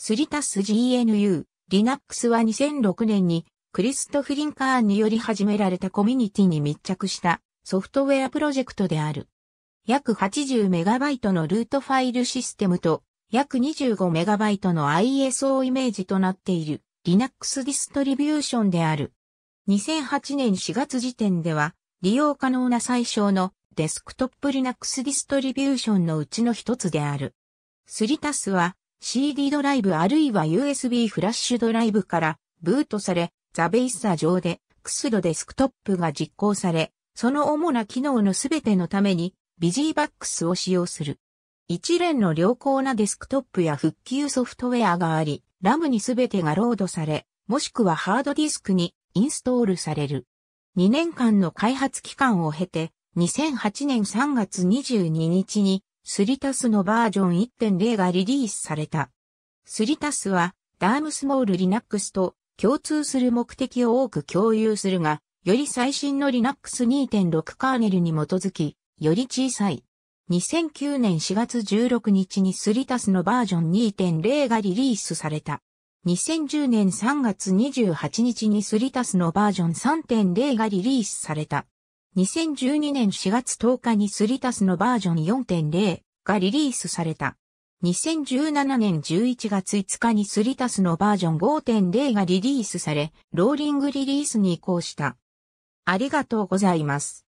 スリタス GNU、Linux は2006年にクリストフ・リンカーンにより始められたコミュニティに密着したソフトウェアプロジェクトである。約 80MB のルートファイルシステムと約 25MB の ISO イメージとなっている Linux ディストリビューションである。2008年4月時点では利用可能な最小のデスクトップ Linux ディストリビューションのうちの一つである。スリタスは CD ドライブあるいは USB フラッシュドライブからブートされ、ザベイッサ上でクスドデスクトップが実行され、その主な機能のすべてのためにビジーバックスを使用する。一連の良好なデスクトップや復旧ソフトウェアがあり、ラムにすべてがロードされ、もしくはハードディスクにインストールされる。2年間の開発期間を経て、2008年3月22日にスリタスのバージョン1.0がリリースされた。スリタスは、ダームスモール Linux と共通する目的を多く共有するが、より最新の Linux 2.6カーネルに基づき、より小さい。2009年4月16日にスリタスのバージョン2.0がリリースされた。2010年3月28日にスリタスのバージョン3.0がリリースされた。2012年4月10日にスリタスのバージョン4.0がリリースされた。2017年11月5日にスリタスのバージョン5.0がリリースされ、ローリングリリースに移行した。ありがとうございます。